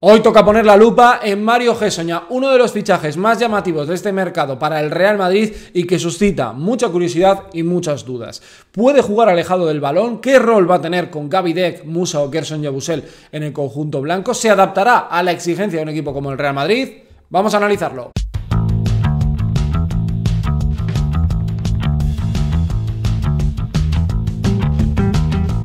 Hoy toca poner la lupa en Mario Gessoña, uno de los fichajes más llamativos de este mercado para el Real Madrid y que suscita mucha curiosidad y muchas dudas. ¿Puede jugar alejado del balón? ¿Qué rol va a tener con Gaby Deck, Musa o Gerson Yabusel en el conjunto blanco? ¿Se adaptará a la exigencia de un equipo como el Real Madrid? Vamos a analizarlo.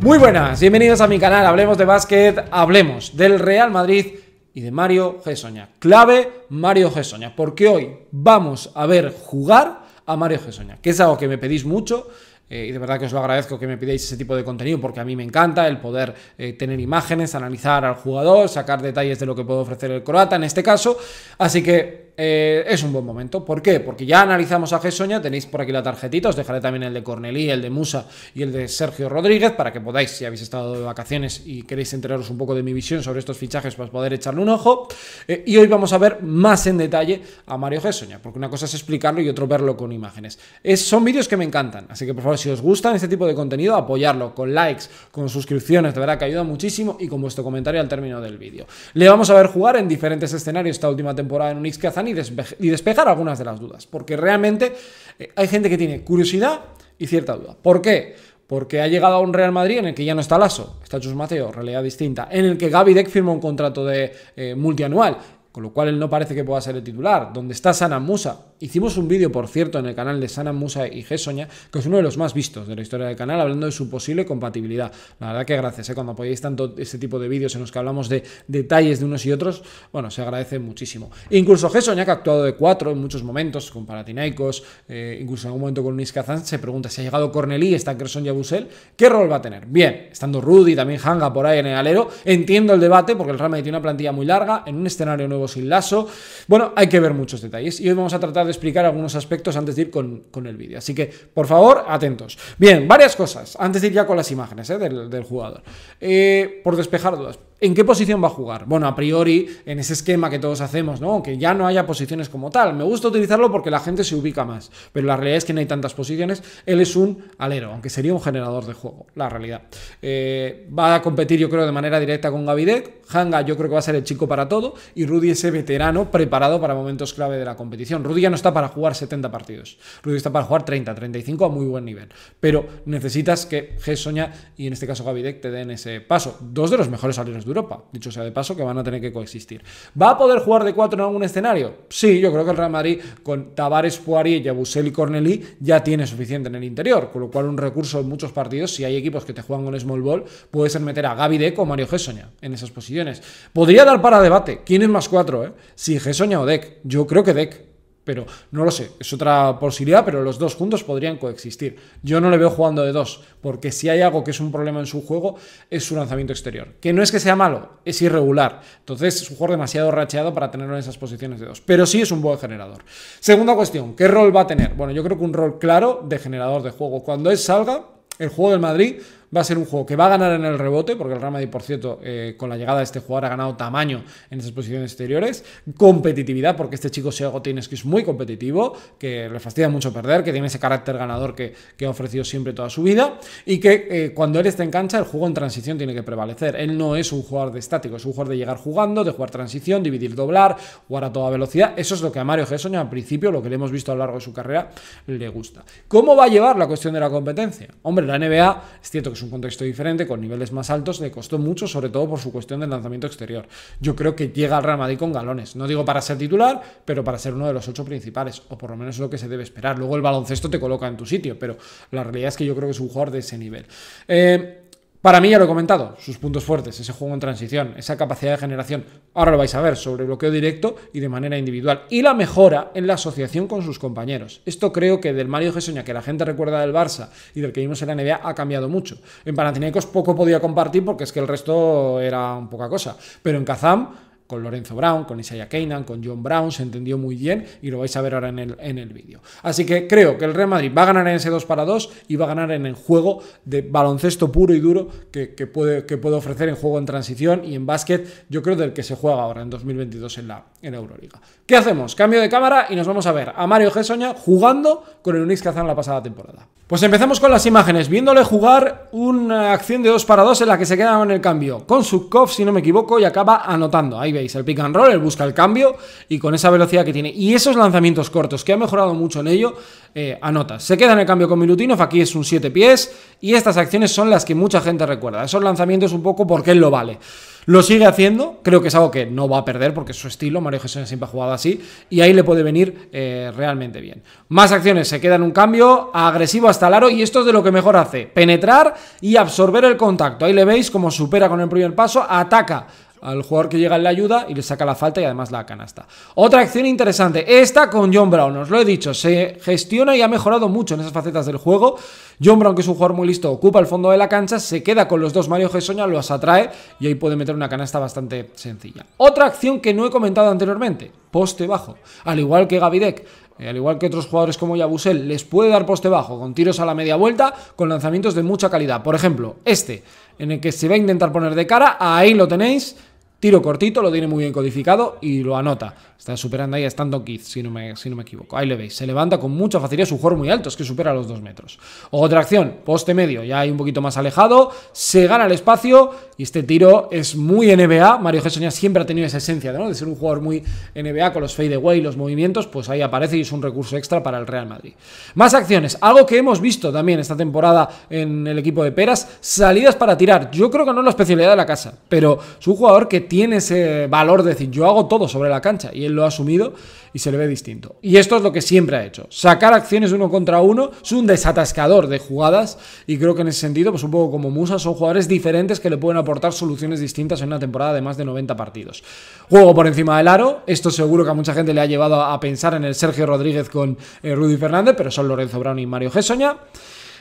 Muy buenas, bienvenidos a mi canal Hablemos de Básquet, hablemos del Real Madrid y de Mario Gessoña. Clave Mario Gessoña, porque hoy vamos a ver jugar a Mario Gessoña, que es algo que me pedís mucho. Eh, y de verdad que os lo agradezco que me pidáis ese tipo de contenido porque a mí me encanta el poder eh, tener imágenes, analizar al jugador, sacar detalles de lo que puede ofrecer el croata en este caso. Así que eh, es un buen momento. ¿Por qué? Porque ya analizamos a Gessoña, tenéis por aquí la tarjetita, os dejaré también el de Cornelí, el de Musa y el de Sergio Rodríguez para que podáis, si habéis estado de vacaciones y queréis enteraros un poco de mi visión sobre estos fichajes, para pues poder echarle un ojo. Eh, y hoy vamos a ver más en detalle a Mario Gessoña, porque una cosa es explicarlo y otro verlo con imágenes. Es, son vídeos que me encantan, así que por favor, si os gustan este tipo de contenido, apoyarlo con likes, con suscripciones, de verdad que ayuda muchísimo y con vuestro comentario al término del vídeo. Le vamos a ver jugar en diferentes escenarios esta última temporada en Unix Kazan y, despejar algunas de las dudas, porque realmente eh, hay gente que tiene curiosidad y cierta duda. ¿Por qué? Porque ha llegado a un Real Madrid en el que ya no está Lazo está Chus Mateo, realidad distinta, en el que Deck firma un contrato de eh, multianual, con lo cual él no parece que pueda ser el titular, donde está Sana Musa. Hicimos un vídeo, por cierto, en el canal de Sana Musa y Gesoña, que es uno de los más vistos de la historia del canal, hablando de su posible compatibilidad. La verdad que gracias, ¿eh? cuando apoyáis tanto este tipo de vídeos en los que hablamos de detalles de unos y otros, bueno, se agradece muchísimo. Incluso Gesoña, que ha actuado de cuatro en muchos momentos, con Paratinaicos, eh, incluso en algún momento con Niskazan, se pregunta si ha llegado Cornelí, está y Abusel, ¿qué rol va a tener? Bien, estando Rudy, también Hanga por ahí en el alero, entiendo el debate, porque el Real Madrid tiene una plantilla muy larga, en un escenario nuevo sin lazo. Bueno, hay que ver muchos detalles y hoy vamos a tratar de explicar algunos aspectos antes de ir con, el vídeo. Así que, por favor, atentos. Bien, varias cosas, antes de ir ya con las imágenes eh, del, jugador. Eh, por despejar dudas. ¿En qué posición va a jugar? Bueno, a priori, en ese esquema que todos hacemos, ¿no? Aunque ya no haya posiciones como tal. Me gusta utilizarlo porque la gente se ubica más. Pero la realidad es que no hay tantas posiciones. Él es un alero, aunque sería un generador de juego, la realidad. Eh, va a competir, yo creo, de manera directa con Gavidec. Hanga, yo creo que va a ser el chico para todo. Y Rudy, ese veterano preparado para momentos clave de la competición. Rudy ya no está para jugar 70 partidos. Rudy está para jugar 30, 35 a muy buen nivel. Pero necesitas que G. Soña y en este caso Gavidec te den ese paso. Dos de los mejores aleros Europa. Dicho sea de paso, que van a tener que coexistir. ¿Va a poder jugar de cuatro en algún escenario? Sí, yo creo que el Real Madrid con Tavares, Poirier, Yabusel y Corneli ya tiene suficiente en el interior, con lo cual un recurso en muchos partidos, si hay equipos que te juegan con small ball, puede ser meter a Gaby Deco o Mario Gessoña en esas posiciones. Podría dar para debate, ¿quién es más cuatro? Eh? Si Gessoña o Deck. Yo creo que Deck. Pero no lo sé, es otra posibilidad, pero los dos juntos podrían coexistir. Yo no le veo jugando de dos, porque si hay algo que es un problema en su juego, es su lanzamiento exterior. Que no es que sea malo, es irregular. Entonces es un jugador demasiado racheado para tenerlo en esas posiciones de dos. Pero sí es un buen generador. Segunda cuestión, ¿qué rol va a tener? Bueno, yo creo que un rol claro de generador de juego. Cuando él salga, el juego del Madrid va a ser un juego que va a ganar en el rebote, porque el Real Madrid, por cierto, eh, con la llegada de este jugador ha ganado tamaño en esas posiciones exteriores, competitividad, porque este chico Sego tienes que es muy competitivo, que le fastidia mucho perder, que tiene ese carácter ganador que, ha ofrecido siempre toda su vida, y que eh, cuando él está en cancha, el juego en transición tiene que prevalecer. Él no es un jugador de estático, es un jugador de llegar jugando, de jugar transición, dividir, doblar, jugar a toda velocidad. Eso es lo que a Mario Gessonia, al principio, lo que le hemos visto a lo largo de su carrera, le gusta. ¿Cómo va a llevar la cuestión de la competencia? Hombre, la NBA es cierto que es un contexto diferente, con niveles más altos, le costó mucho, sobre todo por su cuestión del lanzamiento exterior. Yo creo que llega al Real con galones. No digo para ser titular, pero para ser uno de los ocho principales, o por lo menos es lo que se debe esperar. Luego el baloncesto te coloca en tu sitio, pero la realidad es que yo creo que es un jugador de ese nivel. Eh, para mí, ya lo he comentado, sus puntos fuertes, ese juego en transición, esa capacidad de generación, ahora lo vais a ver, sobre bloqueo directo y de manera individual, y la mejora en la asociación con sus compañeros. Esto creo que del Mario Gesoña, que la gente recuerda del Barça y del que vimos en la NBA, ha cambiado mucho. En Panathinaikos poco podía compartir porque es que el resto era un poca cosa, pero en Kazam con Lorenzo Brown, con Isaiah Keynan, con John Brown, se entendió muy bien y lo vais a ver ahora en el, en el vídeo. Así que creo que el Real Madrid va a ganar en ese 2 para 2 y va a ganar en el juego de baloncesto puro y duro que, puede, que puede ofrecer en juego en transición y en básquet, yo creo del que se juega ahora en 2022 en la en Euroliga. ¿Qué hacemos? Cambio de cámara y nos vamos a ver a Mario Gessoña jugando con el Unix hacen la pasada temporada. Pues empezamos con las imágenes, viéndole jugar una acción de 2 para 2 en la que se queda en el cambio, con su cof si no me equivoco, y acaba anotando. Ahí veis el pick and roll, él busca el cambio y con esa velocidad que tiene y esos lanzamientos cortos, que ha mejorado mucho en ello, eh, anota. Se queda en el cambio con Milutinov, aquí es un 7 pies y estas acciones son las que mucha gente recuerda. Esos lanzamientos un poco porque él lo vale. Lo sigue haciendo, creo que es algo que no va a perder porque es su estilo, Mario Jesús siempre ha jugado así y ahí le puede venir eh, realmente bien. Más acciones, se queda en un cambio, agresivo hasta el aro y esto es de lo que mejor hace, penetrar y absorber el contacto. Ahí le veis como supera con el primer paso, ataca al jugador que llega en la ayuda y le saca la falta y además la canasta. Otra acción interesante, esta con John Brown, os lo he dicho, se gestiona y ha mejorado mucho en esas facetas del juego. John Brown, que es un jugador muy listo, ocupa el fondo de la cancha, se queda con los dos Mario Gessoña, los atrae y ahí puede meter una canasta bastante sencilla. Otra acción que no he comentado anteriormente, poste bajo, al igual que Gavidec. Eh, al igual que otros jugadores como Yabusel, les puede dar poste bajo con tiros a la media vuelta, con lanzamientos de mucha calidad. Por ejemplo, este, en el que se va a intentar poner de cara, ahí lo tenéis, Tiro cortito, lo tiene muy bien codificado y lo anota. Está superando ahí a Stanton Keith, si no, me, si no me equivoco. Ahí le veis. Se levanta con mucha facilidad. Es un jugador muy alto, es que supera los dos metros. Otra acción, poste medio, ya hay un poquito más alejado. Se gana el espacio y este tiro es muy NBA. Mario Gerson ya siempre ha tenido esa esencia ¿no? de ser un jugador muy NBA con los fadeaway, los movimientos. Pues ahí aparece y es un recurso extra para el Real Madrid. Más acciones, algo que hemos visto también esta temporada en el equipo de Peras. Salidas para tirar. Yo creo que no es la especialidad de la casa, pero es un jugador que tiene ese valor de decir, yo hago todo sobre la cancha. Y lo ha asumido y se le ve distinto. Y esto es lo que siempre ha hecho. Sacar acciones uno contra uno es un desatascador de jugadas y creo que en ese sentido, pues un poco como Musa, son jugadores diferentes que le pueden aportar soluciones distintas en una temporada de más de 90 partidos. Juego por encima del aro, esto seguro que a mucha gente le ha llevado a pensar en el Sergio Rodríguez con eh, Rudy Fernández, pero son Lorenzo Brown y Mario Gessoña.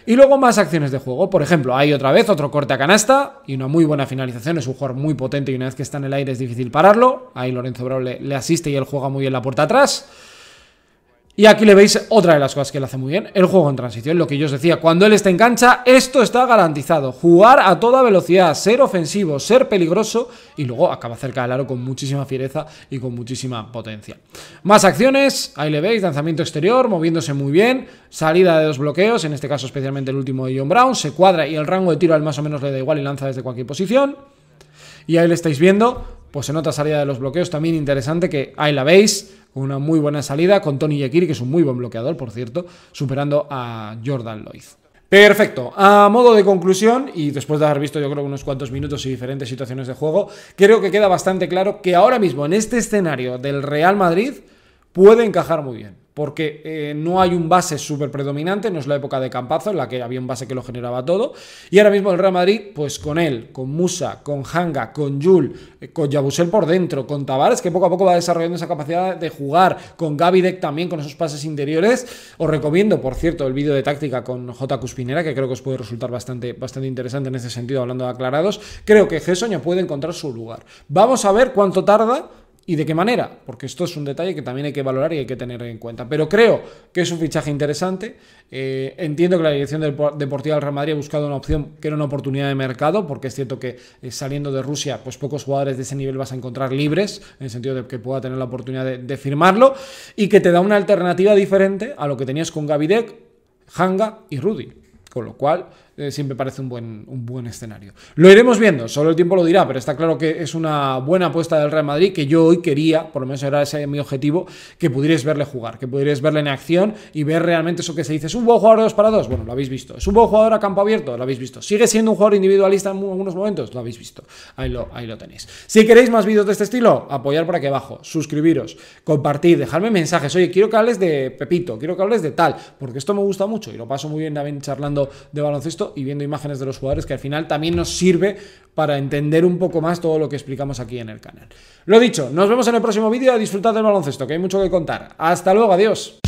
Y luego más acciones de juego. Por ejemplo, hay otra vez otro corte a canasta y una muy buena finalización. Es un jugador muy potente y una vez que está en el aire es difícil pararlo. Ahí Lorenzo Brown le, le asiste y él juega muy bien la puerta atrás. Y aquí le veis otra de las cosas que le hace muy bien, el juego en transición, lo que yo os decía, cuando él está en cancha, esto está garantizado, jugar a toda velocidad, ser ofensivo, ser peligroso y luego acaba cerca del aro con muchísima fiereza y con muchísima potencia. Más acciones, ahí le veis, lanzamiento exterior, moviéndose muy bien, salida de dos bloqueos, en este caso especialmente el último de John Brown, se cuadra y el rango de tiro al más o menos le da igual y lanza desde cualquier posición. Y ahí le estáis viendo pues en otra salida de los bloqueos también interesante que ahí la veis, una muy buena salida con Tony Yekiri, que es un muy buen bloqueador, por cierto, superando a Jordan Lloyd. Perfecto. A modo de conclusión, y después de haber visto yo creo unos cuantos minutos y diferentes situaciones de juego, creo que queda bastante claro que ahora mismo en este escenario del Real Madrid puede encajar muy bien porque eh, no hay un base súper predominante, no es la época de Campazo en la que había un base que lo generaba todo, y ahora mismo el Real Madrid, pues con él, con Musa, con Hanga, con Jul, eh, con Yabusel por dentro, con Tavares, que poco a poco va desarrollando esa capacidad de jugar, con Gavidec también, con esos pases interiores, os recomiendo, por cierto, el vídeo de táctica con J. Cuspinera, que creo que os puede resultar bastante, bastante interesante en ese sentido, hablando de aclarados, creo que ya puede encontrar su lugar. Vamos a ver cuánto tarda ¿Y de qué manera? Porque esto es un detalle que también hay que valorar y hay que tener en cuenta. Pero creo que es un fichaje interesante. Eh, entiendo que la dirección del deportiva del Real Madrid ha buscado una opción que era una oportunidad de mercado, porque es cierto que eh, saliendo de Rusia, pues pocos jugadores de ese nivel vas a encontrar libres, en el sentido de que pueda tener la oportunidad de, firmarlo, y que te da una alternativa diferente a lo que tenías con gavidek Hanga y Rudy. Con lo cual, eh, siempre parece un buen, un buen escenario. Lo iremos viendo, solo el tiempo lo dirá, pero está claro que es una buena apuesta del Real Madrid que yo hoy quería, por lo menos era ese mi objetivo, que pudierais verle jugar, que pudierais verle en acción y ver realmente eso que se dice. ¿Es un buen jugador dos para dos? Bueno, lo habéis visto. ¿Es un buen jugador a campo abierto? Lo habéis visto. ¿Sigue siendo un jugador individualista en algunos momentos? Lo habéis visto. Ahí lo, ahí lo tenéis. Si queréis más vídeos de este estilo, apoyar por aquí abajo, suscribiros, compartir, dejarme mensajes. Oye, quiero que hables de Pepito, quiero que hables de tal, porque esto me gusta mucho y lo paso muy bien también charlando de baloncesto y viendo imágenes de los jugadores que al final también nos sirve para entender un poco más todo lo que explicamos aquí en el canal. Lo dicho, nos vemos en el próximo vídeo, disfrutad del baloncesto, que hay mucho que contar. Hasta luego, adiós.